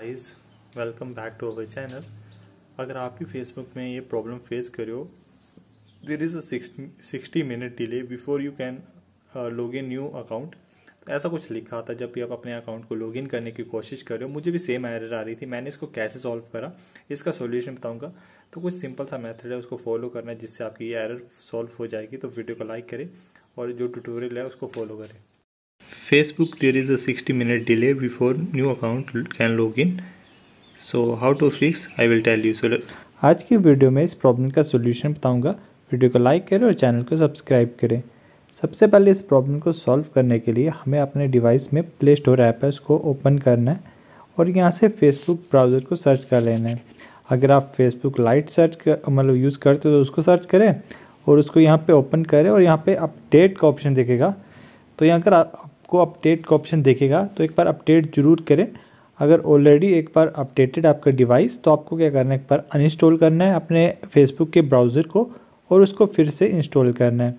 Guys welcome back to our channel अगर आप भी फेसबुक में ये प्रॉब्लम फेस करो देर इज़ अक्सटी sixty minute delay before you can log in new account ऐसा कुछ लिखा था जब भी आप अपने अकाउंट को लॉग इन करने की कोशिश कर रहे हो मुझे भी सेम एरर आ रही थी मैंने इसको कैसे सॉल्व करा इसका सोल्यूशन बताऊंगा तो कुछ सिंपल सा मेथड है उसको फॉलो करना है जिससे आपकी ये एरर सॉल्व हो जाएगी तो वीडियो को लाइक करें और जो ट्यूटोरियल है उसको फॉलो करें Facebook there is a 60 minute delay before new account can log in. So how to fix I will tell you. So आज की वीडियो में इस प्रॉब्लम का सोल्यूशन बताऊंगा वीडियो को लाइक करें और चैनल को सब्सक्राइब करें सबसे पहले इस प्रॉब्लम को सॉल्व करने के लिए हमें अपने डिवाइस में प्ले स्टोर ऐप है उसको ओपन करना है और यहाँ से फेसबुक ब्राउज़र को सर्च कर लेना है अगर आप फेसबुक लाइट सर्च कर मतलब यूज़ करते हो तो उसको सर्च करें और उसको यहाँ पे ओपन करें और यहाँ पे अपडेट का ऑप्शन देखेगा तो यहाँ अगर आपको अपडेट का ऑप्शन देखेगा तो एक बार अपडेट जरूर करें अगर ऑलरेडी एक बार अपडेटेड आपका डिवाइस तो आपको क्या करना है एक बार अनइंस्टॉल करना है अपने फेसबुक के ब्राउज़र को और उसको फिर से इंस्टॉल करना है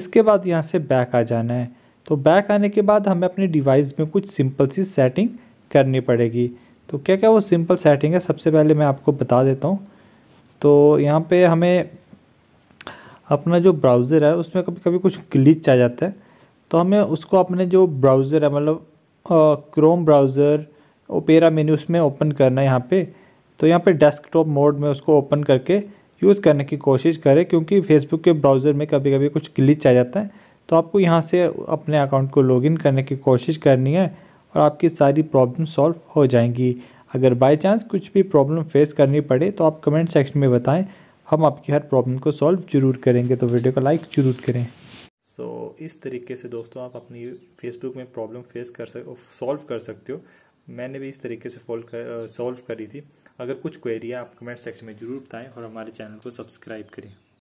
इसके बाद यहाँ से बैक आ जाना है तो बैक आने के बाद हमें अपने डिवाइस में कुछ सिंपल सी सेटिंग करनी पड़ेगी तो क्या क्या वो सिंपल सेटिंग है सबसे पहले मैं आपको बता देता हूँ तो यहाँ पे हमें अपना जो ब्राउज़र है उसमें कभी कभी कुछ ग्लिच आ जाता है तो हमें उसको अपने जो ब्राउज़र है मतलब क्रोम ब्राउज़र ओपेरा मेन्यू उसमें ओपन करना है यहाँ पे तो यहाँ पे डेस्कटॉप मोड में उसको ओपन करके यूज़ करने की कोशिश करें क्योंकि फेसबुक के ब्राउज़र में कभी कभी कुछ ग्लिच आ जाता है तो आपको यहाँ से अपने अकाउंट को लॉगिन करने की कोशिश करनी है और आपकी सारी प्रॉब्लम सॉल्व हो जाएंगी अगर बाई चांस कुछ भी प्रॉब्लम फेस करनी पड़े तो आप कमेंट सेक्शन में बताएं हम आपकी हर प्रॉब्लम को सॉल्व जरूर करेंगे तो वीडियो को लाइक जरूर करें सो so, इस तरीके से दोस्तों आप अपनी फेसबुक में प्रॉब्लम फेस कर सक सॉल्व कर सकते हो मैंने भी इस तरीके से फॉल कर सॉल्व करी थी अगर कुछ क्वेरी है आप कमेंट सेक्शन में ज़रूर बताएं और हमारे चैनल को सब्सक्राइब करें